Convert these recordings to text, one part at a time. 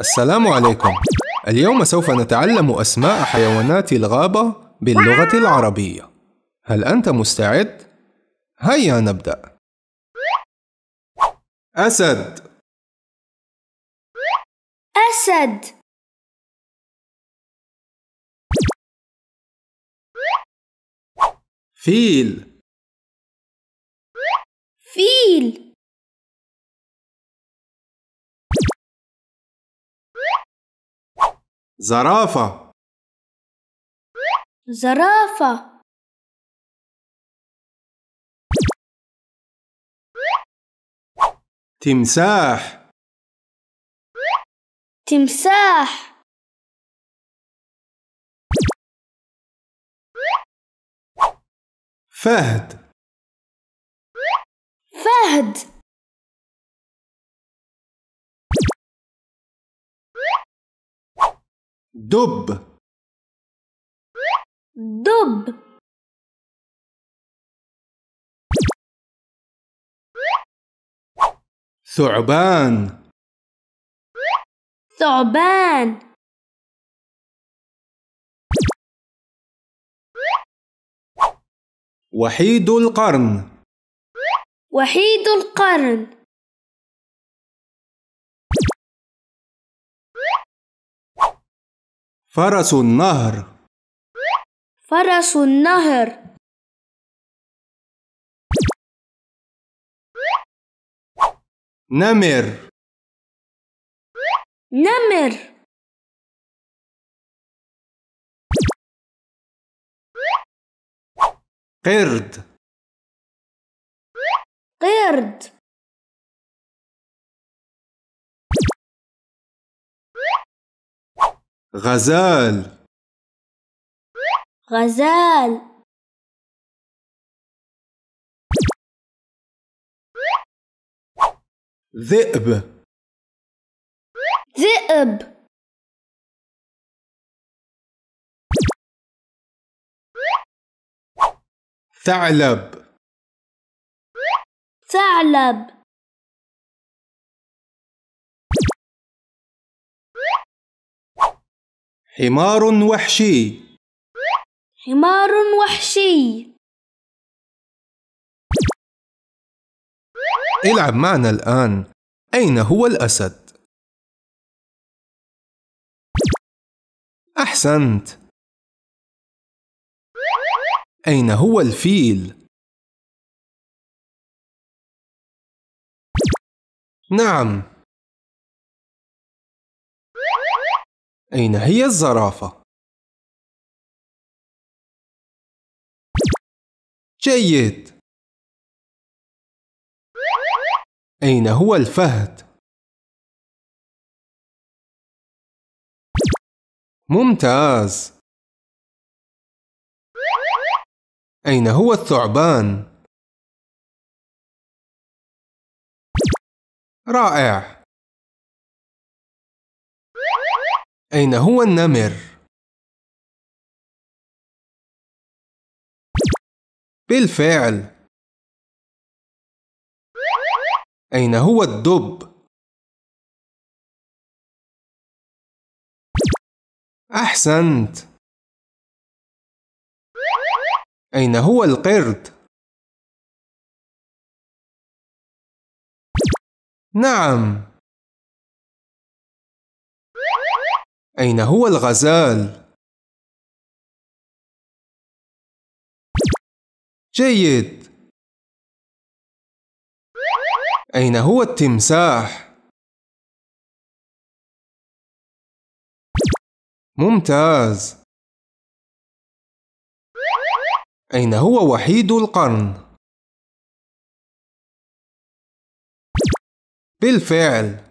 السلام عليكم اليوم سوف نتعلم أسماء حيوانات الغابة باللغة العربية هل أنت مستعد؟ هيا نبدأ أسد أسد فيل فيل زرافة زرافة تمساح تمساح فهد فهد دب دب ثعبان ثعبان وحيد القرن وحيد القرن فرس النهر فرس النهر نمر نمر قرد قرد غزال غزال ذئب ذئب ثعلب ثعلب حمار وحشي حمار وحشي العب معنا الآن أين هو الأسد؟ أحسنت أين هو الفيل؟ نعم أين هي الزرافة؟ جيد أين هو الفهد؟ ممتاز أين هو الثعبان؟ رائع أين هو النمر؟ بالفعل أين هو الدب؟ أحسنت أين هو القرد؟ نعم أين هو الغزال؟ جيد أين هو التمساح؟ ممتاز أين هو وحيد القرن؟ بالفعل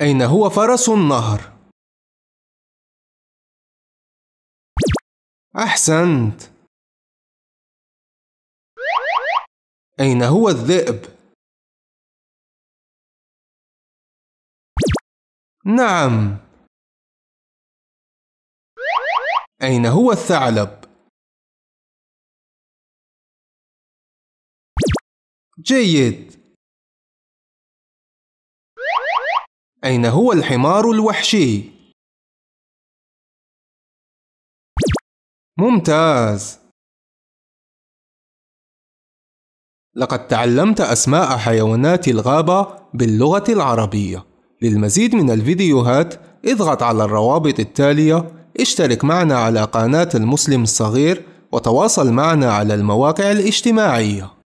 أين هو فرس النهر؟ أحسنت أين هو الذئب؟ نعم أين هو الثعلب؟ جيد أين هو الحمار الوحشي؟ ممتاز لقد تعلمت أسماء حيوانات الغابة باللغة العربية للمزيد من الفيديوهات اضغط على الروابط التالية اشترك معنا على قناة المسلم الصغير وتواصل معنا على المواقع الاجتماعية